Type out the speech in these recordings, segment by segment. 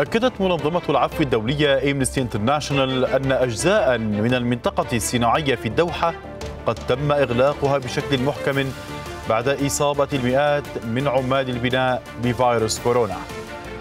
أكدت منظمة العفو الدولية إيمنستي انترناشونال أن أجزاء من المنطقة الصناعية في الدوحة قد تم إغلاقها بشكل محكم بعد إصابة المئات من عمال البناء بفيروس كورونا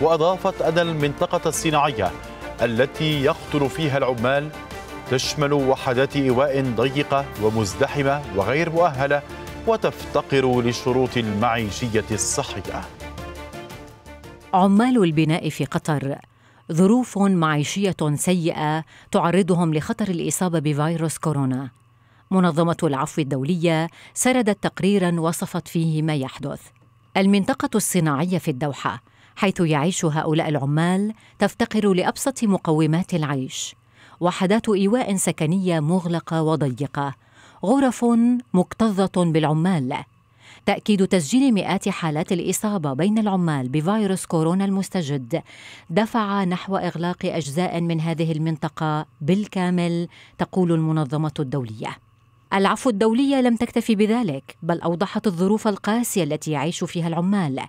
وأضافت أن المنطقة الصناعية التي يقطن فيها العمال تشمل وحدات إيواء ضيقة ومزدحمة وغير مؤهلة وتفتقر للشروط المعيشية الصحية عمال البناء في قطر ظروف معيشيه سيئه تعرضهم لخطر الاصابه بفيروس كورونا منظمه العفو الدوليه سردت تقريرا وصفت فيه ما يحدث المنطقه الصناعيه في الدوحه حيث يعيش هؤلاء العمال تفتقر لابسط مقومات العيش وحدات ايواء سكنيه مغلقه وضيقه غرف مكتظه بالعمال تأكيد تسجيل مئات حالات الإصابة بين العمال بفيروس كورونا المستجد دفع نحو إغلاق أجزاء من هذه المنطقة بالكامل تقول المنظمة الدولية العفو الدولية لم تكتفي بذلك بل أوضحت الظروف القاسية التي يعيش فيها العمال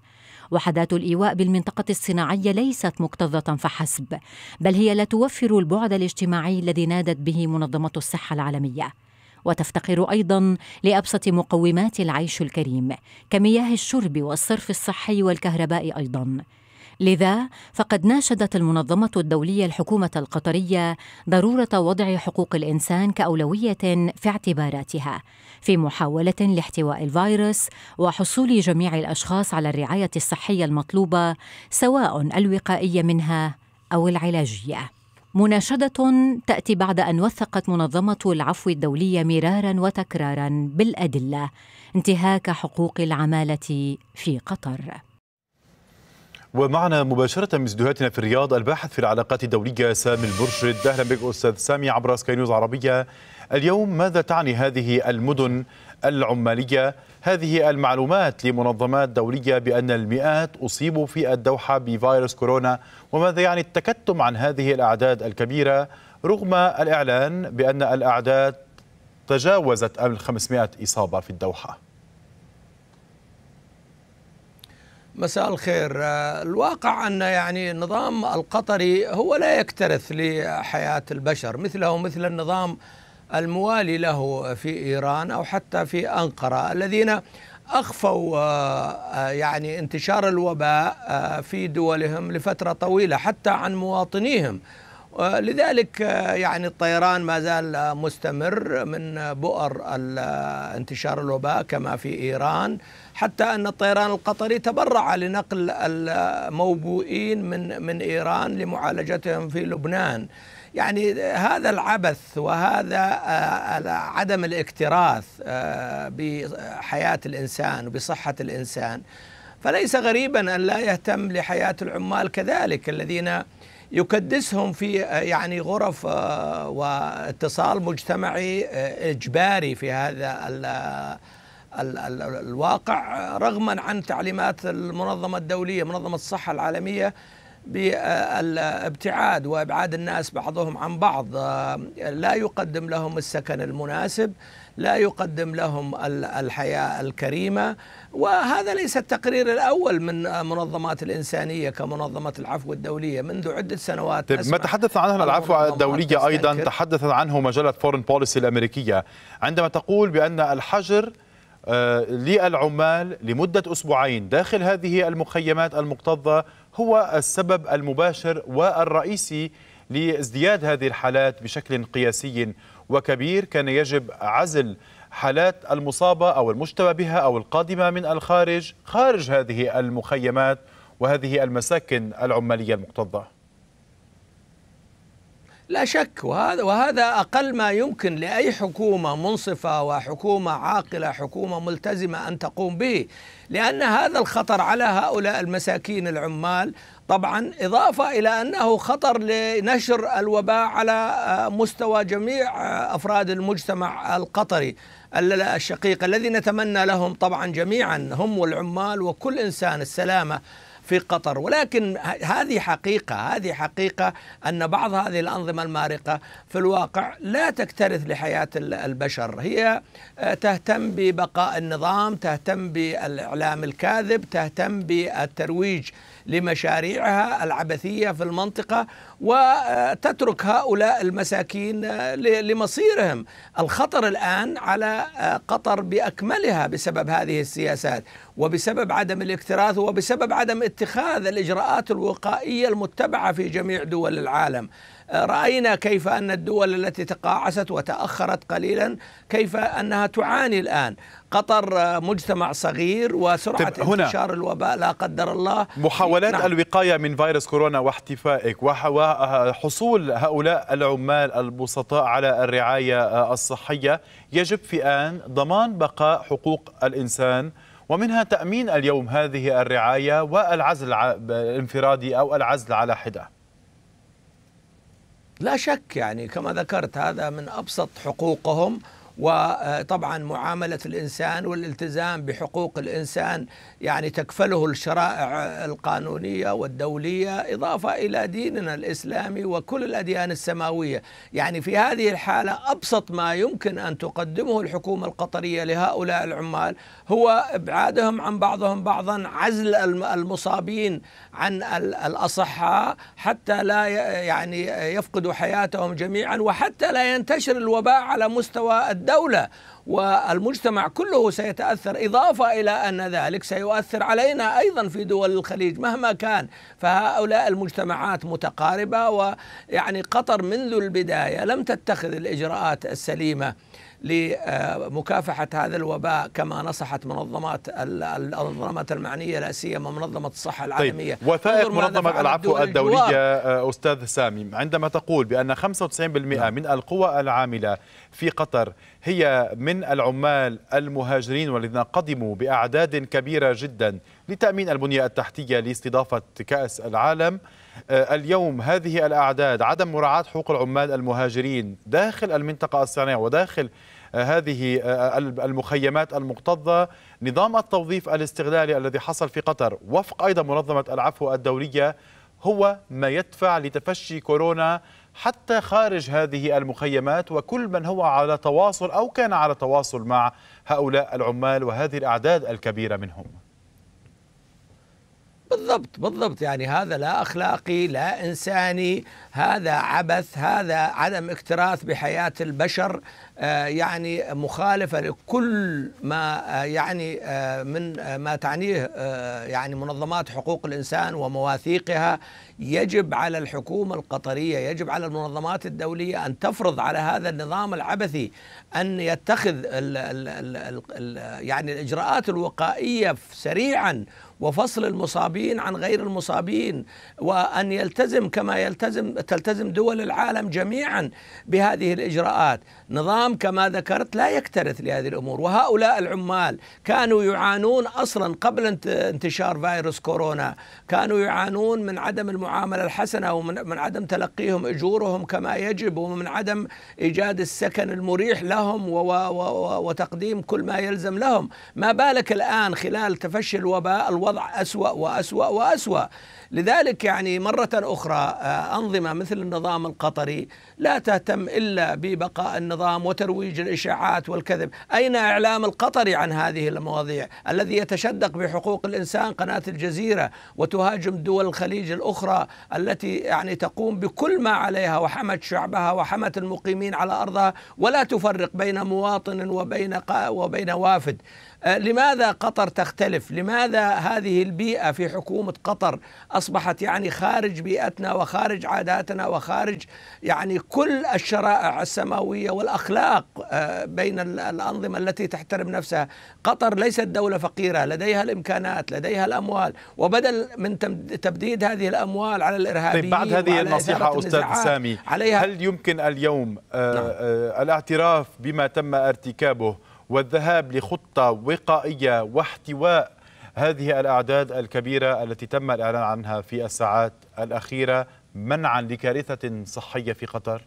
وحدات الإيواء بالمنطقة الصناعية ليست مكتظة فحسب بل هي لا توفر البعد الاجتماعي الذي نادت به منظمة الصحة العالمية وتفتقر ايضا لابسط مقومات العيش الكريم كمياه الشرب والصرف الصحي والكهرباء ايضا لذا فقد ناشدت المنظمة الدولية الحكومة القطرية ضرورة وضع حقوق الإنسان كأولوية في اعتباراتها في محاولة لاحتواء الفيروس وحصول جميع الأشخاص على الرعاية الصحية المطلوبة سواء الوقائية منها أو العلاجية. مناشدة تأتي بعد أن وثقت منظمة العفو الدولية مرارا وتكرارا بالأدلة انتهاك حقوق العمالة في قطر. ومعنا مباشرة من استديوهاتنا في الرياض الباحث في العلاقات الدولية سامي المرشد أهلا بك أستاذ سامي عبر سكاي نيوز عربية اليوم ماذا تعني هذه المدن العمالية هذه المعلومات لمنظمات دولية بأن المئات أصيبوا في الدوحة بفيروس كورونا وماذا يعني التكتم عن هذه الأعداد الكبيرة رغم الإعلان بأن الأعداد تجاوزت 500 إصابة في الدوحة مساء الخير آه، الواقع أن يعني النظام القطري هو لا يكترث لحياة البشر مثله مثل النظام الموالي له في إيران أو حتى في أنقرة الذين أخفوا آه، آه، يعني انتشار الوباء آه، في دولهم لفترة طويلة حتى عن مواطنيهم لذلك يعني الطيران ما زال مستمر من بؤر انتشار الوباء كما في إيران حتى أن الطيران القطري تبرع لنقل الموبوئين من من إيران لمعالجتهم في لبنان يعني هذا العبث وهذا آه، عدم الاكتراث آه، بحياة الإنسان وبصحة الإنسان فليس غريبا أن لا يهتم لحياة العمال كذلك الذين يكدسهم في آه، يعني غرف واتصال مجتمعي إجباري في هذا الواقع رغما عن تعليمات المنظمة الدولية منظمة الصحة العالمية بالابتعاد وابعاد الناس بعضهم عن بعض آه، لا يقدم لهم السكن المناسب لا يقدم لهم الحياه الكريمه وهذا ليس التقرير الاول من آه، منظمات الانسانيه كمنظمه العفو الدوليه منذ عده سنوات طيب ما تحدث عنها العفو الدوليه ايضا تحدثت عنه مجله فورن بوليسي الامريكيه عندما تقول بان الحجر آه، للعمال لمدة أسبوعين داخل هذه المخيمات المكتظة هو السبب المباشر والرئيسي لازدياد هذه الحالات بشكل قياسي وكبير كان يجب عزل حالات المصابة أو المشتبه بها أو القادمة من الخارج خارج هذه المخيمات وهذه المساكن العمالية المكتظة لا شك وهذا وهذا اقل ما يمكن لاي حكومه منصفه وحكومه عاقله حكومه ملتزمه ان تقوم به لان هذا الخطر على هؤلاء المساكين العمال طبعا اضافه الى انه خطر لنشر الوباء على آه، مستوى جميع آه، افراد المجتمع القطري الشقيق الذي نتمنى لهم طبعا جميعا هم والعمال وكل انسان السلامه في قطر ولكن هذه حقيقة هذه حقيقة أن بعض هذه الأنظمة المارقة في الواقع لا تكترث لحياة البشر هي آه، تهتم ببقاء النظام تهتم بالإعلام الكاذب تهتم بالترويج لمشاريعها العبثيه في المنطقه وتترك هؤلاء المساكين آه، لمصيرهم الخطر الان على آه، قطر باكملها بسبب هذه السياسات وبسبب عدم الاكتراث وبسبب عدم اتخاذ الاجراءات الوقائيه المتبعه في جميع دول العالم آه، راينا كيف ان الدول التي تقاعست وتاخرت قليلا كيف انها تعاني الان قطر آه، مجتمع صغير وسرعة طيب هنا انتشار الوباء لا قدر الله محاولات نعم. الوقاية من فيروس كورونا واحتفائك وحصول هؤلاء العمال البسطاء على الرعاية آه، الصحية يجب في آن ضمان بقاء حقوق الإنسان ومنها تأمين اليوم هذه الرعاية والعزل الانفرادي أو العزل على حدة لا شك يعني كما ذكرت هذا من أبسط حقوقهم وطبعا معاملة الإنسان والالتزام بحقوق الإنسان يعني تكفله الشرائع القانونية والدولية إضافة إلى ديننا الإسلامي وكل الأديان السماوية يعني في هذه الحالة أبسط ما يمكن أن تقدمه الحكومة القطرية لهؤلاء العمال هو إبعادهم عن بعضهم بعضا عزل المصابين عن الأصحاء حتى لا يعني يفقدوا حياتهم جميعا وحتى لا ينتشر الوباء على مستوى الدولة الدولة والمجتمع كله سيتاثر اضافه الى ان ذلك سيؤثر علينا ايضا في دول الخليج مهما كان فهؤلاء المجتمعات متقاربه ويعني قطر منذ البدايه لم تتخذ الاجراءات السليمه لمكافحة هذا الوباء كما نصحت منظمات المنظمات المعنية لا سيما منظمة الصحة طيب، العالمية طيب. وثائق منظمة العفو الدولية الجوار. آه، أستاذ سامي عندما تقول بأن 95% نعم. من القوى العاملة في قطر هي من العمال المهاجرين والذين قدموا بأعداد كبيرة جدا لتأمين البنية التحتية لاستضافة كأس العالم آه، اليوم هذه الأعداد عدم مراعاة حقوق العمال المهاجرين داخل المنطقة الصناعية وداخل آه، هذه آه، المخيمات المكتظة نظام التوظيف الاستغلالي الذي حصل في قطر وفق أيضا منظمة العفو الدولية هو ما يدفع لتفشي كورونا حتى خارج هذه المخيمات وكل من هو على تواصل أو كان على تواصل مع هؤلاء العمال وهذه الأعداد الكبيرة منهم بالضبط بالضبط يعني هذا لا اخلاقي لا انساني هذا عبث هذا عدم اكتراث بحياه البشر آه، يعني مخالفه لكل ما آه، يعني آه، من ما تعنيه يعني منظمات حقوق الانسان ومواثيقها يجب على الحكومه القطريه يجب على المنظمات الدوليه ان تفرض على هذا النظام العبثي ان يتخذ الـ الـ الـ الـ يعني الاجراءات الوقائيه سريعا وفصل المصابين عن غير المصابين وأن يلتزم كما يلتزم تلتزم دول العالم جميعا بهذه الإجراءات نظام كما ذكرت لا يكترث لهذه الأمور وهؤلاء العمال كانوا يعانون أصلا قبل انتشار فيروس كورونا كانوا يعانون من عدم المعاملة الحسنة ومن عدم تلقيهم أجورهم كما يجب ومن عدم إيجاد السكن المريح لهم وتقديم كل ما يلزم لهم ما بالك الآن خلال تفشي الوباء الوضع الوضع أسوأ وأسوأ وأسوأ لذلك يعني مرة أخرى آه، أنظمة مثل النظام القطري لا تهتم إلا ببقاء النظام وترويج الإشاعات والكذب أين إعلام القطري عن هذه المواضيع الذي يتشدق بحقوق الإنسان قناة الجزيرة وتهاجم دول الخليج الأخرى التي يعني تقوم بكل ما عليها وحمت شعبها وحمت المقيمين على أرضها ولا تفرق بين مواطن وبين وبين وافد آه، لماذا قطر تختلف لماذا هذه البيئة في حكومة قطر أصبحت يعني خارج بيئتنا وخارج عاداتنا وخارج يعني كل الشرائع السماوية والأخلاق آه، بين الأنظمة التي تحترم نفسها قطر ليست دولة فقيرة لديها الإمكانات لديها الأموال وبدل من تبديد هذه الأموال على الإرهابيين طيب بعد هذه النصيحة أستاذ سامي عليها هل يمكن اليوم آآ آه، نعم. آآ آه، الاعتراف بما تم ارتكابه والذهاب لخطة وقائية واحتواء هذه الأعداد الكبيرة التي تم الإعلان عنها في الساعات الأخيرة منعا لكارثة صحية في قطر؟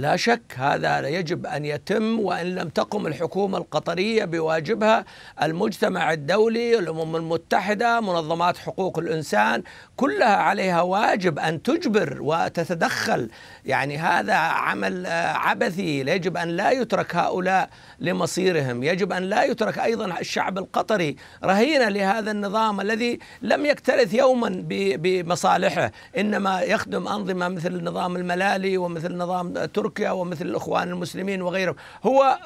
لا شك هذا يجب ان يتم وان لم تقم الحكومه القطريه بواجبها المجتمع الدولي، الامم المتحده، منظمات حقوق الانسان، كلها عليها واجب ان تجبر وتتدخل، يعني هذا عمل آه، عبثي، يجب ان لا يترك هؤلاء لمصيرهم، يجب ان لا يترك ايضا الشعب القطري رهينه لهذا النظام الذي لم يكترث يوما بمصالحه، انما يخدم انظمه مثل نظام الملالي ومثل نظام تركيا تركيا ومثل الإخوان المسلمين وغيرهم هو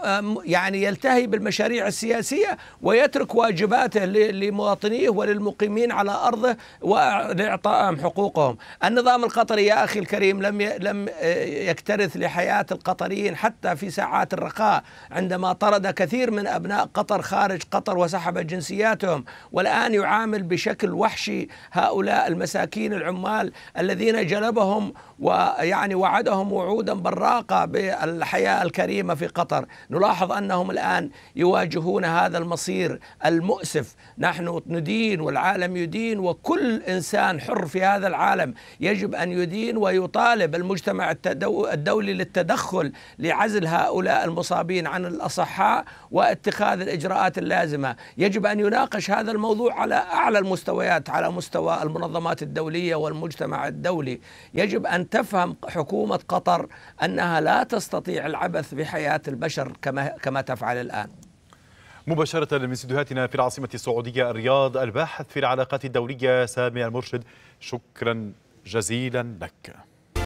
يعني يلتهي بالمشاريع السياسية ويترك واجباته لمواطنيه وللمقيمين على أرضه ولإعطائهم حقوقهم النظام القطري يا أخي الكريم لم لم آه، يكترث لحياة القطريين حتى في ساعات الرخاء عندما طرد كثير من أبناء قطر خارج قطر وسحب جنسياتهم والآن يعامل بشكل وحشي هؤلاء المساكين العمال الذين جلبهم ويعني وعدهم وعودا براقة بالحياة الكريمة في قطر نلاحظ أنهم الآن يواجهون هذا المصير المؤسف نحن ندين والعالم يدين وكل إنسان حر في هذا العالم يجب أن يدين ويطالب المجتمع الدولي للتدخل لعزل هؤلاء المصابين عن الأصحاء واتخاذ الإجراءات اللازمة يجب أن يناقش هذا الموضوع على أعلى المستويات على مستوى المنظمات الدولية والمجتمع الدولي يجب أن تفهم حكومة قطر أنها لا تستطيع العبث بحياة البشر كما, كما تفعل الآن مباشرة من استديوهاتنا في العاصمة السعودية الرياض الباحث في العلاقات الدولية سامي المرشد شكرا جزيلا لك